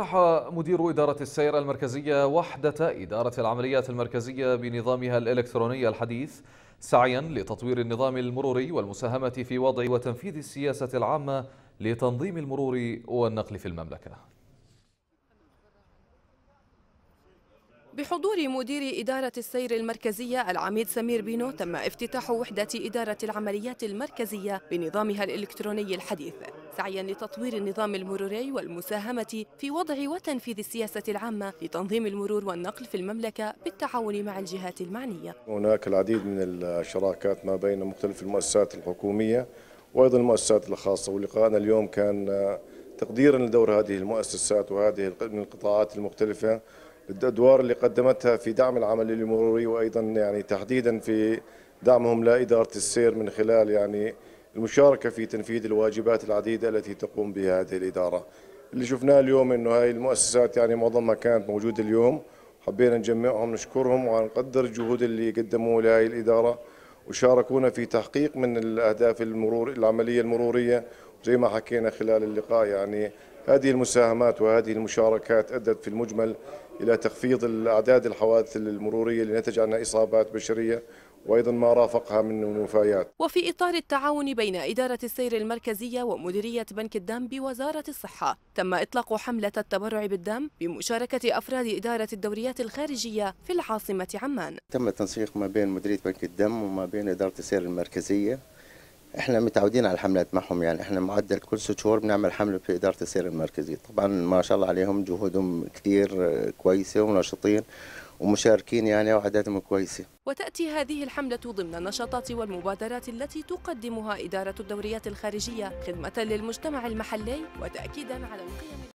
افتتح مدير إدارة السير المركزية وحدة إدارة العمليات المركزية بنظامها الإلكتروني الحديث سعيا لتطوير النظام المروري والمساهمة في وضع وتنفيذ السياسة العامة لتنظيم المرور والنقل في المملكة بحضور مدير إدارة السير المركزية العميد سمير بينو تم افتتاح وحدة إدارة العمليات المركزية بنظامها الإلكتروني الحديث سعيا لتطوير النظام المروري والمساهمة في وضع وتنفيذ السياسة العامة لتنظيم المرور والنقل في المملكة بالتعاون مع الجهات المعنية هناك العديد من الشراكات ما بين مختلف المؤسسات الحكومية وأيضا المؤسسات الخاصة ولقاءنا اليوم كان تقديرا لدور هذه المؤسسات وهذه من القطاعات المختلفة الادوار اللي قدمتها في دعم العمل المروري وايضا يعني تحديدا في دعمهم لاداره السير من خلال يعني المشاركه في تنفيذ الواجبات العديده التي تقوم بها هذه الاداره. اللي شفناه اليوم انه هاي المؤسسات يعني معظمها كانت موجوده اليوم حبينا نجمعهم نشكرهم ونقدر الجهود اللي قدموه لهي الاداره وشاركونا في تحقيق من الاهداف المرور العمليه المروريه زي ما حكينا خلال اللقاء يعني هذه المساهمات وهذه المشاركات أدت في المجمل إلى تخفيض الأعداد الحوادث المرورية اللي نتج عنها إصابات بشرية وأيضا ما رافقها من وفيات وفي إطار التعاون بين إدارة السير المركزية ومديرية بنك الدم بوزارة الصحة تم إطلاق حملة التبرع بالدم بمشاركة أفراد إدارة الدوريات الخارجية في العاصمة عمان تم التنسيق ما بين مديرية بنك الدم وما بين إدارة السير المركزية احنا متعودين على الحملات معهم يعني احنا معدل كل ست شهور بنعمل حمله في اداره السير المركزي طبعا ما شاء الله عليهم جهودهم كثير آه، كويسه ونشطين ومشاركين يعني وعددهم كويسه وتاتي هذه الحمله ضمن النشاطات والمبادرات التي تقدمها اداره الدوريات الخارجيه خدمه للمجتمع المحلي وتاكيدا على القيم